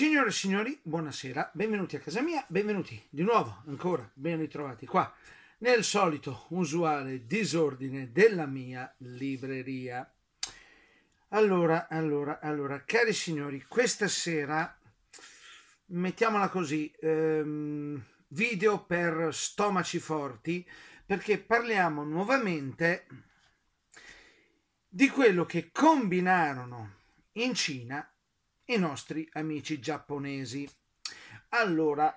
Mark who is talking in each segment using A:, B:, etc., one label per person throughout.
A: Signore e signori, buonasera, benvenuti a casa mia, benvenuti di nuovo, ancora ben ritrovati qua nel solito usuale disordine della mia libreria. Allora, allora, allora, cari signori, questa sera, mettiamola così, ehm, video per stomaci forti, perché parliamo nuovamente di quello che combinarono in Cina i nostri amici giapponesi. Allora,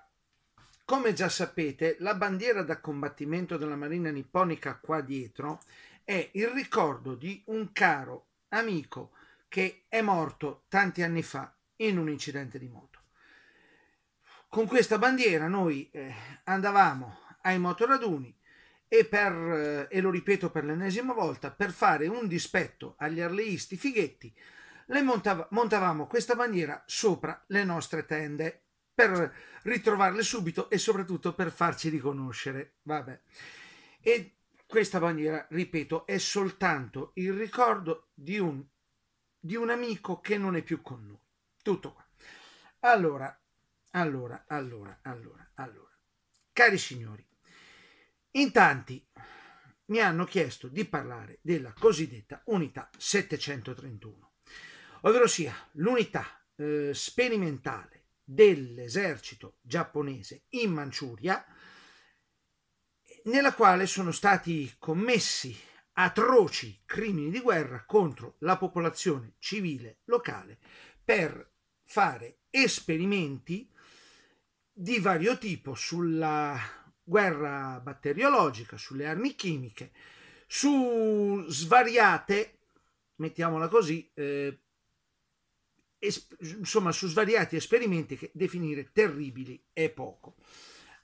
A: come già sapete, la bandiera da combattimento della Marina nipponica qua dietro è il ricordo di un caro amico che è morto tanti anni fa in un incidente di moto. Con questa bandiera noi eh, andavamo ai motoraduni e, per, eh, e lo ripeto per l'ennesima volta, per fare un dispetto agli arleisti fighetti le montav- montavamo questa bandiera sopra le nostre tende per ritrovarle subito e soprattutto per farci riconoscere. Vabbè. E questa bandiera, ripeto, è soltanto il ricordo di un, di un amico che non è più con noi. Tutto qua. Allora, allora, allora, allora, allora. Cari signori, in tanti mi hanno chiesto di parlare della cosiddetta unità 731 ovvero sia l'unità eh, sperimentale dell'esercito giapponese in Manciuria, nella quale sono stati commessi atroci crimini di guerra contro la popolazione civile locale per fare esperimenti di vario tipo sulla guerra batteriologica, sulle armi chimiche, su svariate, mettiamola così, eh, insomma, su svariati esperimenti che definire terribili è poco.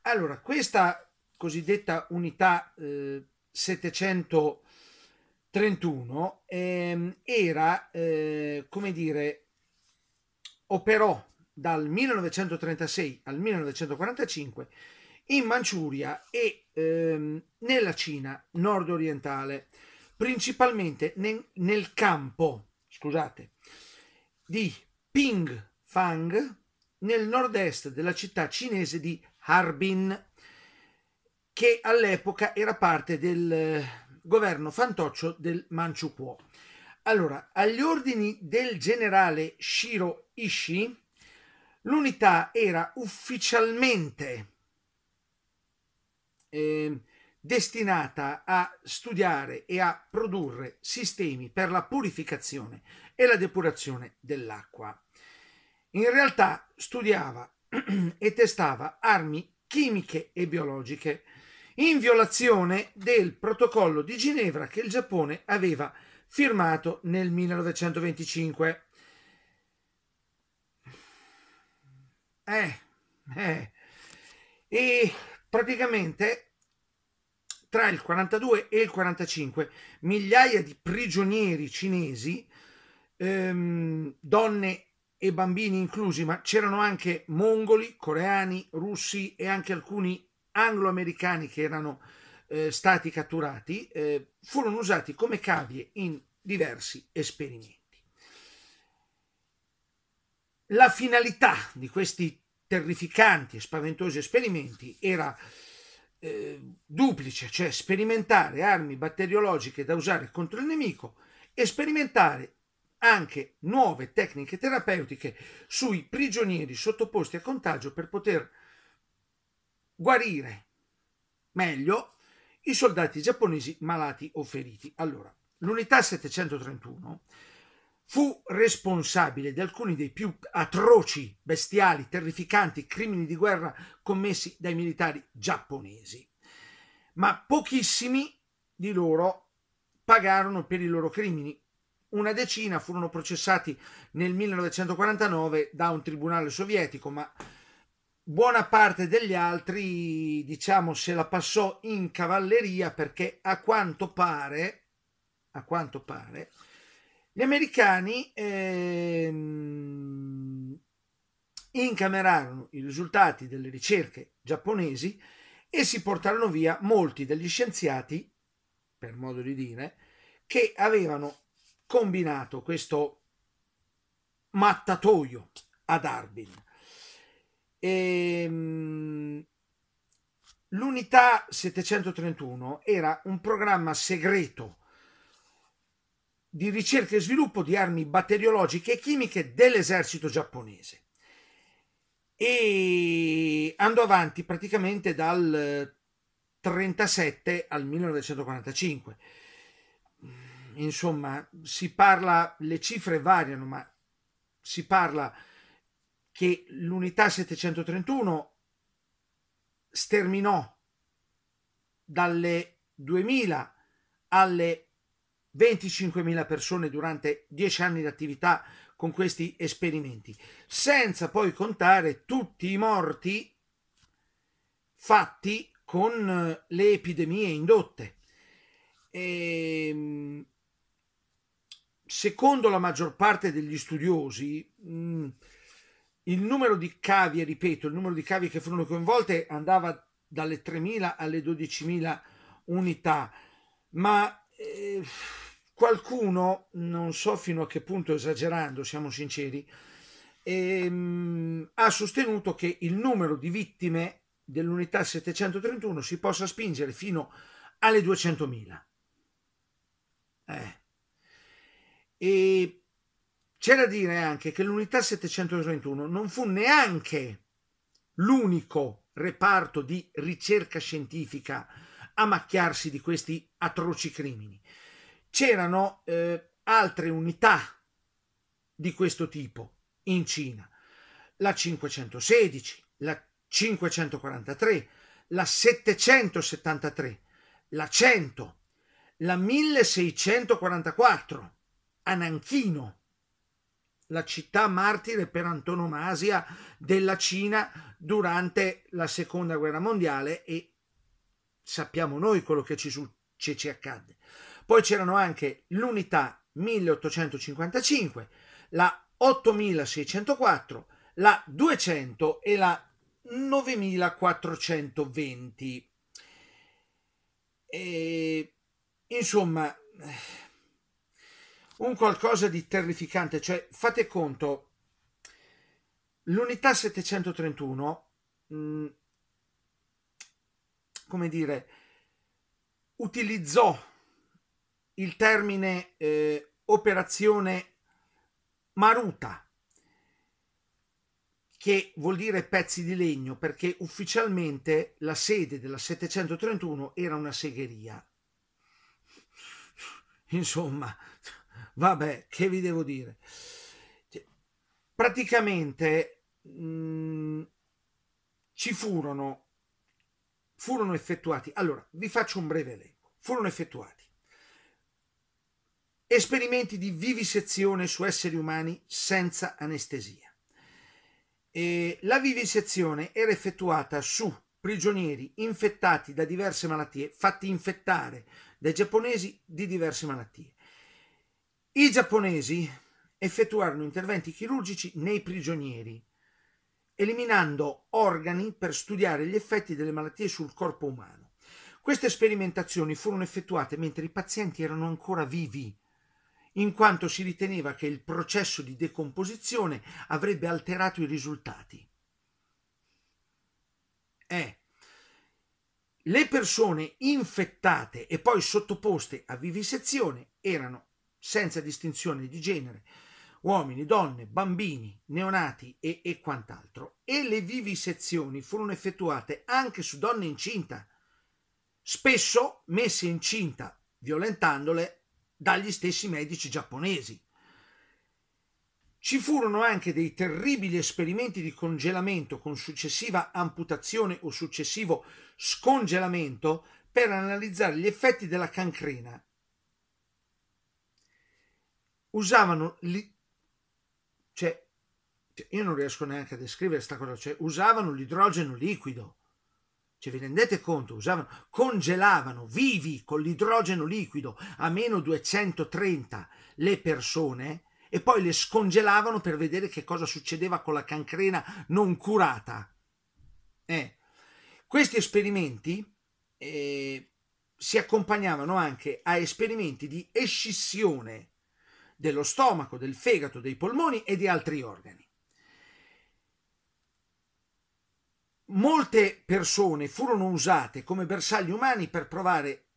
A: Allora, questa cosiddetta unità eh, 731 eh, era, eh, come dire, operò dal 1936 al 1945 in Manciuria e ehm, nella Cina nord-orientale, principalmente nel, nel campo scusate, di Ping Fang nel nord-est della città cinese di Harbin, che all'epoca era parte del eh, governo fantoccio del Manchukuo. Allora, agli ordini del generale Shiro Ishii, l'unità era ufficialmente eh, destinata a studiare e a produrre sistemi per la purificazione e la depurazione dell'acqua. In realtà studiava e testava armi chimiche e biologiche in violazione del protocollo di Ginevra che il Giappone aveva firmato nel 1925. Eh, eh. E praticamente tra il 42 e il 45 migliaia di prigionieri cinesi, ehm, donne e bambini inclusi, ma c'erano anche mongoli, coreani, russi e anche alcuni angloamericani che erano eh, stati catturati, eh, furono usati come cavie in diversi esperimenti. La finalità di questi terrificanti e spaventosi esperimenti era eh, duplice, cioè sperimentare armi batteriologiche da usare contro il nemico e sperimentare anche nuove tecniche terapeutiche sui prigionieri sottoposti a contagio per poter guarire meglio i soldati giapponesi malati o feriti. Allora, l'unità 731 fu responsabile di alcuni dei più atroci, bestiali, terrificanti crimini di guerra commessi dai militari giapponesi, ma pochissimi di loro pagarono per i loro crimini una decina furono processati nel 1949 da un tribunale sovietico, ma buona parte degli altri, diciamo, se la passò in cavalleria perché a quanto pare, a quanto pare, gli americani ehm, incamerarono i risultati delle ricerche giapponesi e si portarono via molti degli scienziati, per modo di dire, che avevano combinato questo mattatoio ad Arbin. E, ehm, l'unità 731 era un programma segreto di ricerca e sviluppo di armi batteriologiche e chimiche dell'esercito giapponese e andò avanti praticamente dal 37 al 1945 insomma, si parla, le cifre variano, ma si parla che l'unità 731 sterminò dalle 2000 alle 25.000 persone durante 10 anni di attività con questi esperimenti, senza poi contare tutti i morti fatti con le epidemie indotte. E, ehm, secondo la maggior parte degli studiosi, mm, il numero di cavie, ripeto, il numero di cavie che furono coinvolte andava dalle 3.000 alle 12.000 unità, ma eh, qualcuno, non so fino a che punto esagerando, siamo sinceri, ehm, ha sostenuto che il numero di vittime dell'unità 731 si possa spingere fino alle 200.000. Eh. E c'è da dire anche che l'unità 731 non fu neanche l'unico reparto di ricerca scientifica a macchiarsi di questi atroci crimini. C'erano eh, altre unità di questo tipo in Cina, la 516, la 543, la 773, la 100, la 1644 a Nanchino, la città martire per antonomasia della Cina durante la seconda guerra mondiale e sappiamo noi quello che ci, ci, ci accadde. Poi c'erano anche l'unità 1855, la 8604, la 200 e la 9420. E, insomma, un qualcosa di terrificante, cioè fate conto, l'unità 731, mm, come dire, utilizzò il termine eh, operazione maruta, che vuol dire pezzi di legno, perché ufficialmente la sede della 731 era una segheria. Insomma, Vabbè, che vi devo dire? Cioè, praticamente mh, mm, ci furono, furono effettuati, allora vi faccio un breve elenco, furono effettuati esperimenti di vivisezione su esseri umani senza anestesia. E la vivisezione era effettuata su prigionieri infettati da diverse malattie, fatti infettare dai giapponesi di diverse malattie. I giapponesi effettuarono interventi chirurgici nei prigionieri, eliminando organi per studiare gli effetti delle malattie sul corpo umano. Queste sperimentazioni furono effettuate mentre i pazienti erano ancora vivi, in quanto si riteneva che il processo di decomposizione avrebbe alterato i risultati. Eh, le persone infettate e poi sottoposte a vivisezione erano senza distinzione di genere, uomini, donne, bambini, neonati e, e quant'altro. E le vivisezioni furono effettuate anche su donne incinta, spesso messe incinta, violentandole dagli stessi medici giapponesi. Ci furono anche dei terribili esperimenti di congelamento con successiva amputazione o successivo scongelamento per analizzare gli effetti della cancrena usavano li... Cioè, cioè, io non riesco neanche a descrivere questa cosa, cioè usavano l'idrogeno liquido. Cioè, vi rendete conto? Usavano, congelavano vivi con l'idrogeno liquido a meno 230 le persone e poi le scongelavano per vedere che cosa succedeva con la cancrena non curata. Eh. Questi esperimenti eh, si accompagnavano anche a esperimenti di escissione dello stomaco, del fegato, dei polmoni e di altri organi. Molte persone furono usate come bersagli umani per provare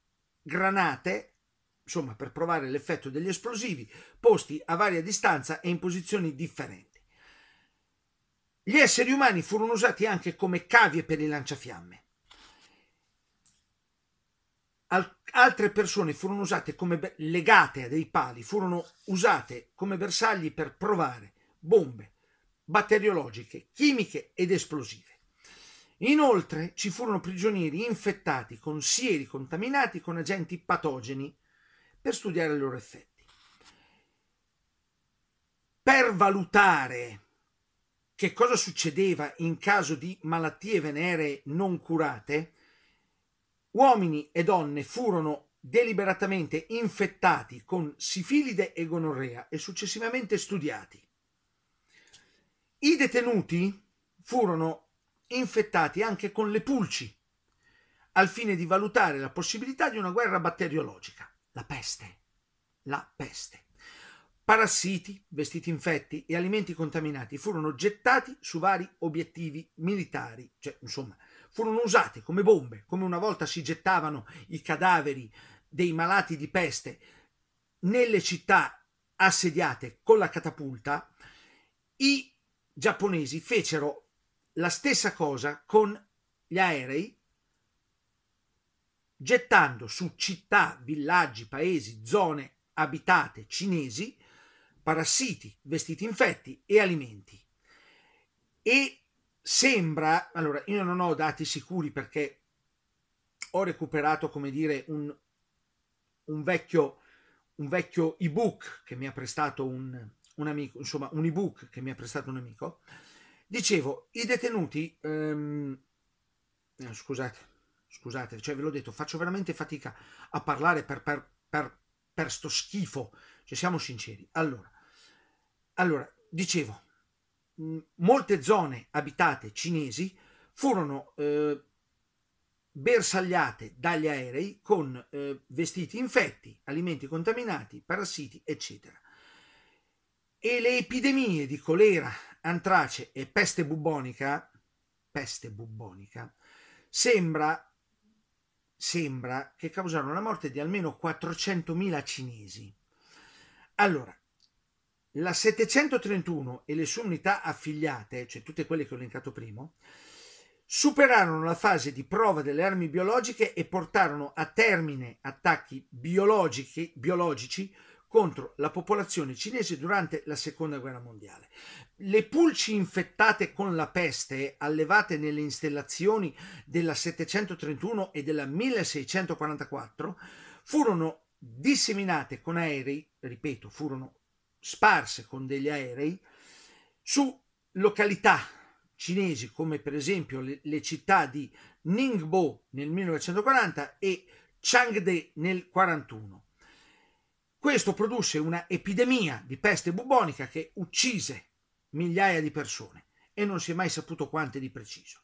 A: granate, insomma per provare l'effetto degli esplosivi, posti a varia distanza e in posizioni differenti. Gli esseri umani furono usati anche come cavie per i lanciafiamme. Al altre persone furono usate come legate a dei pali, furono usate come bersagli per provare bombe batteriologiche, chimiche ed esplosive. Inoltre ci furono prigionieri infettati con sieri contaminati con agenti patogeni per studiare i loro effetti. Per valutare che cosa succedeva in caso di malattie venere non curate, Uomini e donne furono deliberatamente infettati con sifilide e gonorrea e successivamente studiati. I detenuti furono infettati anche con le pulci, al fine di valutare la possibilità di una guerra batteriologica, la peste. La peste. Parassiti, vestiti infetti e alimenti contaminati furono gettati su vari obiettivi militari, cioè insomma furono usate come bombe, come una volta si gettavano i cadaveri dei malati di peste nelle città assediate con la catapulta, i giapponesi fecero la stessa cosa con gli aerei, gettando su città, villaggi, paesi, zone abitate cinesi parassiti, vestiti infetti e alimenti. E sembra, allora io non ho dati sicuri perché ho recuperato, come dire, un, un vecchio, un vecchio ebook che mi ha prestato un, un amico, insomma un ebook che mi ha prestato un amico. Dicevo, i detenuti, ehm, eh, scusate, scusate, cioè ve l'ho detto, faccio veramente fatica a parlare per, per, per, per sto schifo, cioè siamo sinceri. Allora, allora dicevo, molte zone abitate cinesi furono eh, bersagliate dagli aerei con eh, vestiti infetti, alimenti contaminati, parassiti, eccetera. E le epidemie di colera, antrace e peste bubbonica, peste bubbonica sembra, sembra che causarono la morte di almeno 400.000 cinesi. Allora, la 731 e le sue unità affiliate, cioè tutte quelle che ho elencato prima, superarono la fase di prova delle armi biologiche e portarono a termine attacchi biologici contro la popolazione cinese durante la seconda guerra mondiale. Le pulci infettate con la peste allevate nelle installazioni della 731 e della 1644 furono disseminate con aerei, ripeto, furono sparse con degli aerei su località cinesi come per esempio le, le città di Ningbo nel 1940 e Changde nel 1941. Questo produsse una epidemia di peste bubonica che uccise migliaia di persone e non si è mai saputo quante di preciso.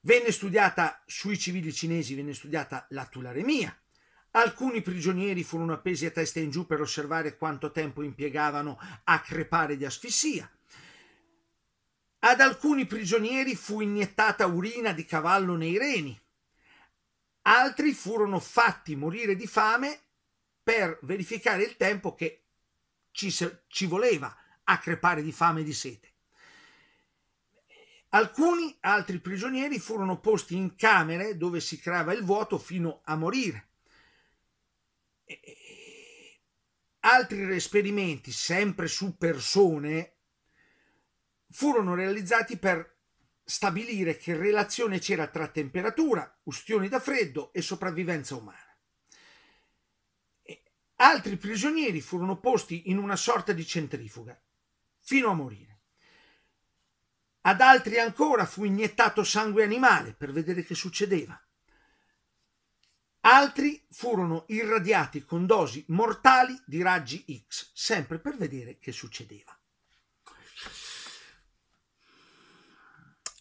A: Venne studiata sui civili cinesi, venne studiata la tularemia, Alcuni prigionieri furono appesi a testa in giù per osservare quanto tempo impiegavano a crepare di asfissia. Ad alcuni prigionieri fu iniettata urina di cavallo nei reni. Altri furono fatti morire di fame per verificare il tempo che ci, ci voleva a crepare di fame e di sete. Alcuni altri prigionieri furono posti in camere dove si creava il vuoto fino a morire. Altri esperimenti, sempre su persone, furono realizzati per stabilire che relazione c'era tra temperatura, ustioni da freddo e sopravvivenza umana. Altri prigionieri furono posti in una sorta di centrifuga, fino a morire. Ad altri ancora fu iniettato sangue animale per vedere che succedeva. Altri furono irradiati con dosi mortali di raggi X, sempre per vedere che succedeva.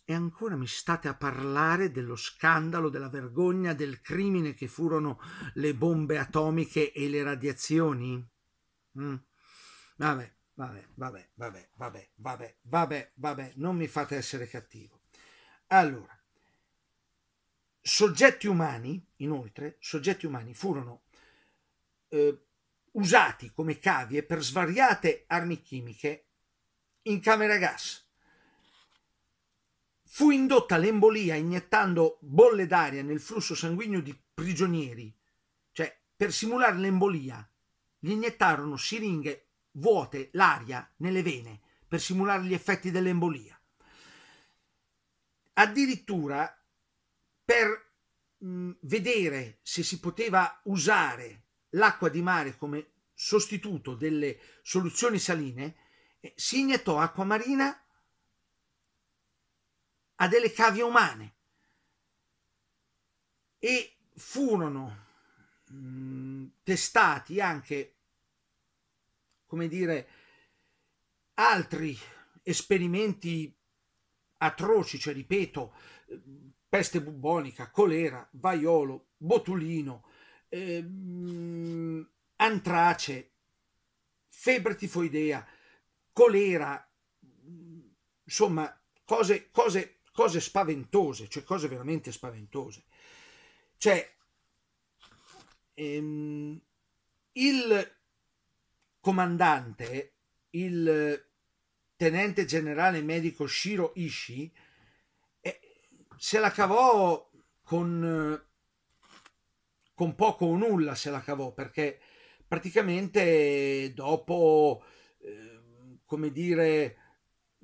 A: E ancora mi state a parlare dello scandalo, della vergogna, del crimine che furono le bombe atomiche e le radiazioni? Mm. Vabbè, vabbè, vabbè, vabbè, vabbè, vabbè, vabbè, vabbè, non mi fate essere cattivo. Allora, Soggetti umani, inoltre, soggetti umani furono eh, usati come cavie per svariate armi chimiche in camera gas. Fu indotta l'embolia iniettando bolle d'aria nel flusso sanguigno di prigionieri, cioè per simulare l'embolia gli iniettarono siringhe vuote l'aria nelle vene per simulare gli effetti dell'embolia. Addirittura per mh, mm, vedere se si poteva usare l'acqua di mare come sostituto delle soluzioni saline, eh, si iniettò acqua marina a delle cavie umane e furono mh, mm, testati anche, come dire, altri esperimenti atroci, cioè ripeto, peste bubbonica, colera, vaiolo, botulino, ehm, antrace, febbre tifoidea, colera, insomma cose, cose, cose spaventose, cioè cose veramente spaventose. Cioè, ehm, il comandante, il tenente generale medico Shiro Ishii, se la cavò con, eh, con poco o nulla, se la cavò perché praticamente dopo, eh, come dire,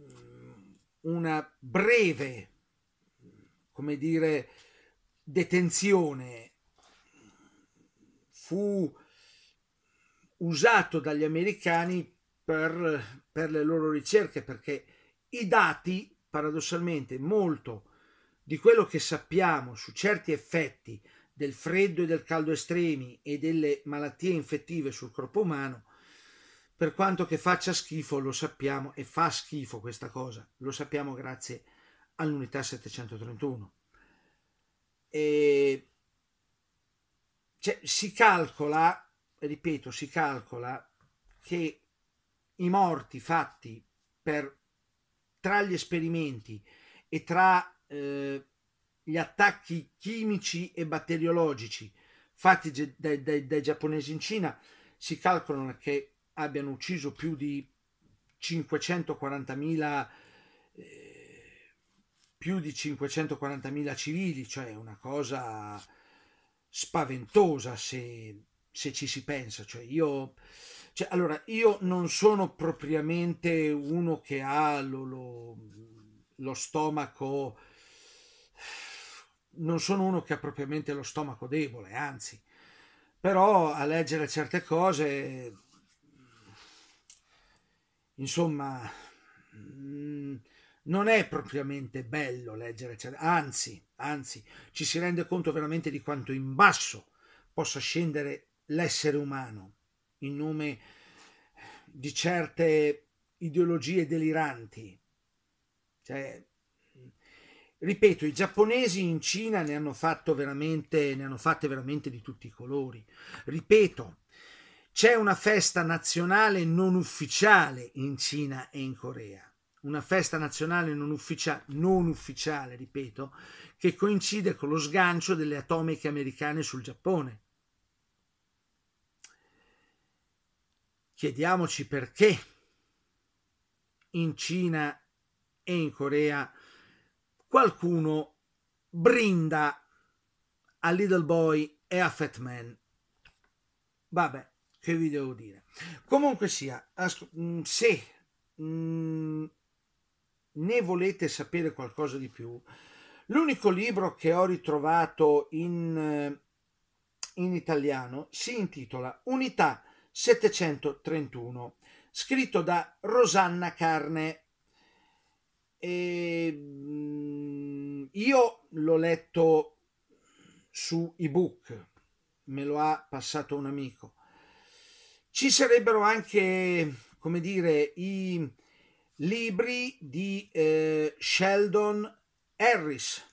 A: mm, una breve, come dire, detenzione fu usato dagli americani per, per le loro ricerche perché i dati paradossalmente molto di quello che sappiamo su certi effetti del freddo e del caldo estremi e delle malattie infettive sul corpo umano, per quanto che faccia schifo, lo sappiamo e fa schifo questa cosa, lo sappiamo grazie all'unità 731. E cioè, si calcola, ripeto, si calcola che i morti fatti per, tra gli esperimenti e tra eh, gli attacchi chimici e batteriologici fatti dai, dai, dai, giapponesi in Cina si calcolano che abbiano ucciso più di 540.000 eh, più di 540.000 civili, cioè una cosa spaventosa se, se ci si pensa. Cioè io, cioè, allora, io non sono propriamente uno che ha lo, lo, lo stomaco non sono uno che ha propriamente lo stomaco debole, anzi, però a leggere certe cose, insomma, mm, non è propriamente bello leggere certe anzi, anzi, ci si rende conto veramente di quanto in basso possa scendere l'essere umano in nome di certe ideologie deliranti. Cioè, ripeto, i giapponesi in Cina ne hanno, fatto veramente, ne hanno fatte veramente di tutti i colori. Ripeto, c'è una festa nazionale non ufficiale in Cina e in Corea. Una festa nazionale non, ufficia- non ufficiale, ripeto, che coincide con lo sgancio delle atomiche americane sul Giappone. Chiediamoci perché in Cina e in Corea qualcuno brinda a Little Boy e a Fat Man. Vabbè, che vi devo dire. Comunque sia, mm, se mm, ne volete sapere qualcosa di più, l'unico libro che ho ritrovato in, eh, in italiano si intitola Unità 731, scritto da Rosanna Carne e, ehm, io l'ho letto su ebook, me lo ha passato un amico. Ci sarebbero anche, come dire, i libri di eh, Sheldon Harris,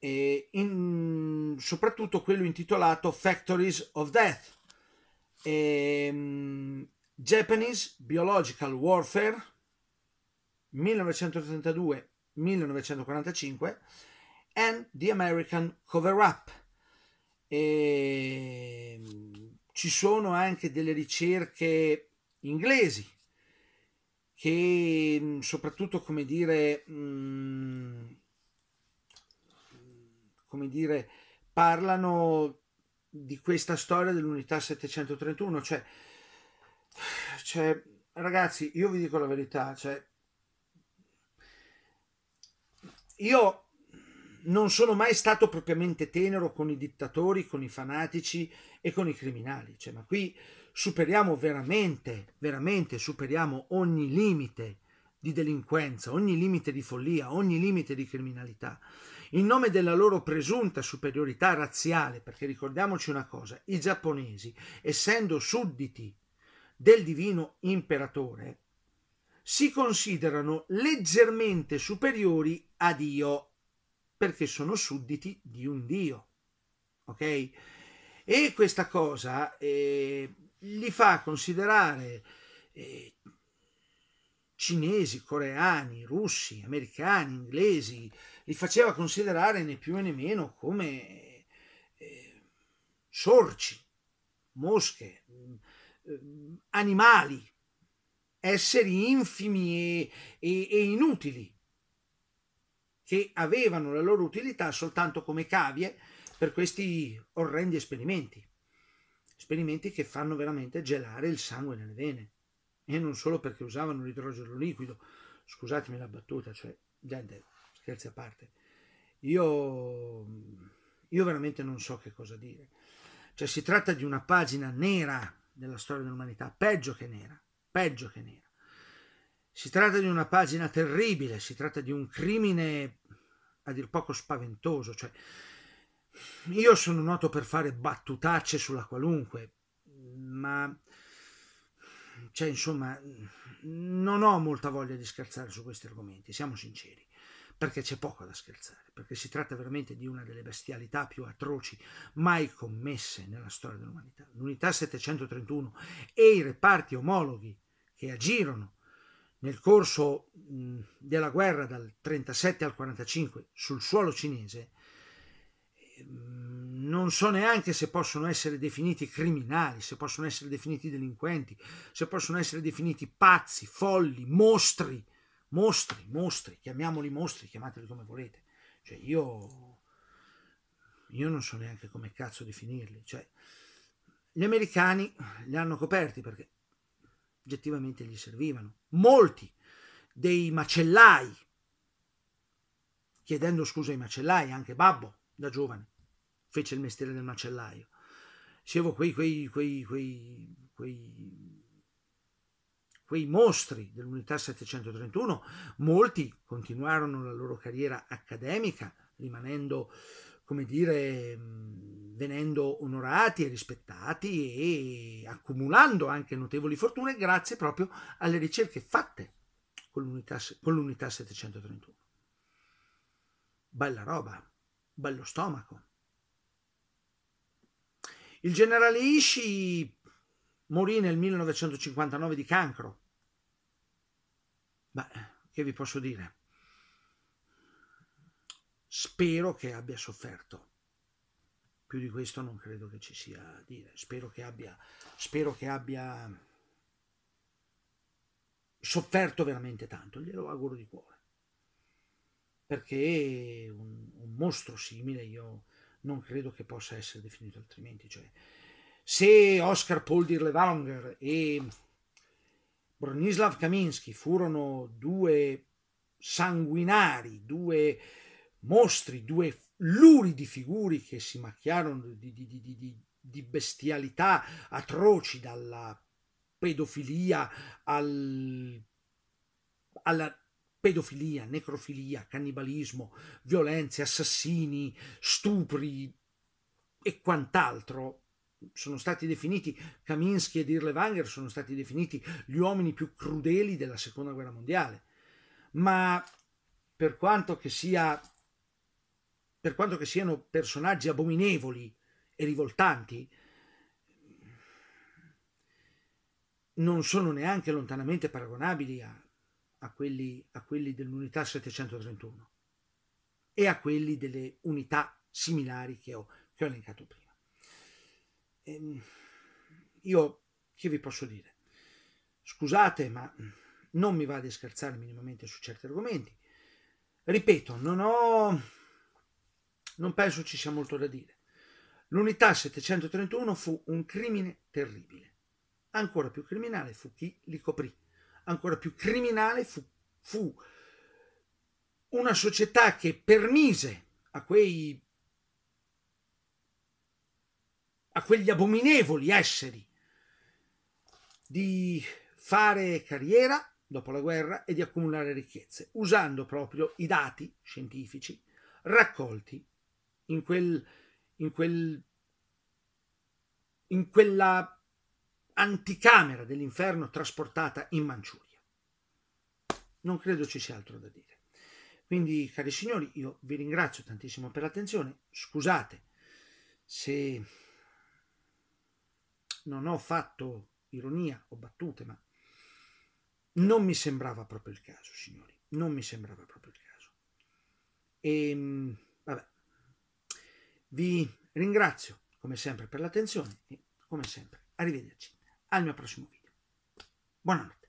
A: eh, in, soprattutto quello intitolato Factories of Death, eh, Japanese Biological Warfare, 1932-1945 and The American Cover Up. E ehm, ci sono anche delle ricerche inglesi che mm, soprattutto come dire, mm, come dire parlano di questa storia dell'unità 731 cioè, cioè ragazzi io vi dico la verità cioè, io non sono mai stato propriamente tenero con i dittatori, con i fanatici e con i criminali, cioè, ma qui superiamo veramente, veramente superiamo ogni limite di delinquenza, ogni limite di follia, ogni limite di criminalità. In nome della loro presunta superiorità razziale, perché ricordiamoci una cosa, i giapponesi, essendo sudditi del divino imperatore, si considerano leggermente superiori a Dio perché sono sudditi di un Dio. Ok? E questa cosa eh, li fa considerare eh, cinesi, coreani, russi, americani, inglesi, li faceva considerare né più né meno come eh, sorci, mosche, mm, eh, animali, esseri infimi e, e, e inutili, che avevano la loro utilità soltanto come cavie per questi orrendi esperimenti. Esperimenti che fanno veramente gelare il sangue nelle vene. E non solo perché usavano l'idrogeno liquido. Scusatemi la battuta, cioè, gente, scherzi a parte. Io, io veramente non so che cosa dire. Cioè, si tratta di una pagina nera della storia dell'umanità, peggio che nera peggio che nera. Si tratta di una pagina terribile, si tratta di un crimine a dir poco spaventoso, cioè io sono noto per fare battutacce sulla qualunque, ma cioè insomma non ho molta voglia di scherzare su questi argomenti, siamo sinceri perché c'è poco da scherzare, perché si tratta veramente di una delle bestialità più atroci mai commesse nella storia dell'umanità. L'unità 731 e i reparti omologhi che agirono nel corso della guerra dal 37 al 45 sul suolo cinese non so neanche se possono essere definiti criminali, se possono essere definiti delinquenti, se possono essere definiti pazzi, folli, mostri, mostri, mostri, chiamiamoli mostri, chiamateli come volete. Cioè io, io non so neanche come cazzo definirli. Cioè, gli americani li hanno coperti perché oggettivamente gli servivano. Molti dei macellai, chiedendo scusa ai macellai, anche Babbo da giovane fece il mestiere del macellaio. Dicevo, quei, quei, quei, quei quei mostri dell'unità 731, molti continuarono la loro carriera accademica, rimanendo, come dire, mm, venendo onorati e rispettati e accumulando anche notevoli fortune grazie proprio alle ricerche fatte con l'unità, con l'unità 731. Bella roba, bello stomaco. Il generale Ishi morì nel 1959 di cancro Beh, che vi posso dire? Spero che abbia sofferto. Più di questo non credo che ci sia a dire. Spero che abbia, spero che abbia sofferto veramente tanto, glielo auguro di cuore. Perché un, un mostro simile io non credo che possa essere definito altrimenti. Cioè, se Oscar Poldir Levanger e Bronislav Kaminski furono due sanguinari, due mostri, due luridi figuri che si macchiarono di, di, di, di bestialità atroci dalla pedofilia al, alla pedofilia, necrofilia, cannibalismo, violenze, assassini, stupri e quant'altro sono stati definiti Kaminsky ed Irlewanger sono stati definiti gli uomini più crudeli della seconda guerra mondiale ma per quanto che sia per quanto che siano personaggi abominevoli e rivoltanti non sono neanche lontanamente paragonabili a, a quelli, a quelli dell'unità 731 e a quelli delle unità similari che ho, che ho elencato prima Ehm, io che vi posso dire? Scusate, ma non mi va di scherzare minimamente su certi argomenti. Ripeto, non ho... non penso ci sia molto da dire. L'unità 731 fu un crimine terribile. Ancora più criminale fu chi li coprì. Ancora più criminale fu, fu una società che permise a quei a quegli abominevoli esseri di fare carriera dopo la guerra e di accumulare ricchezze, usando proprio i dati scientifici raccolti in, quel, in, quel, in quella anticamera dell'inferno trasportata in Manciuria. Non credo ci sia altro da dire. Quindi, cari signori, io vi ringrazio tantissimo per l'attenzione. Scusate se non ho fatto ironia o battute, ma non mi sembrava proprio il caso, signori, non mi sembrava proprio il caso. E ehm, vabbè, vi ringrazio come sempre per l'attenzione e come sempre arrivederci al mio prossimo video. Buonanotte.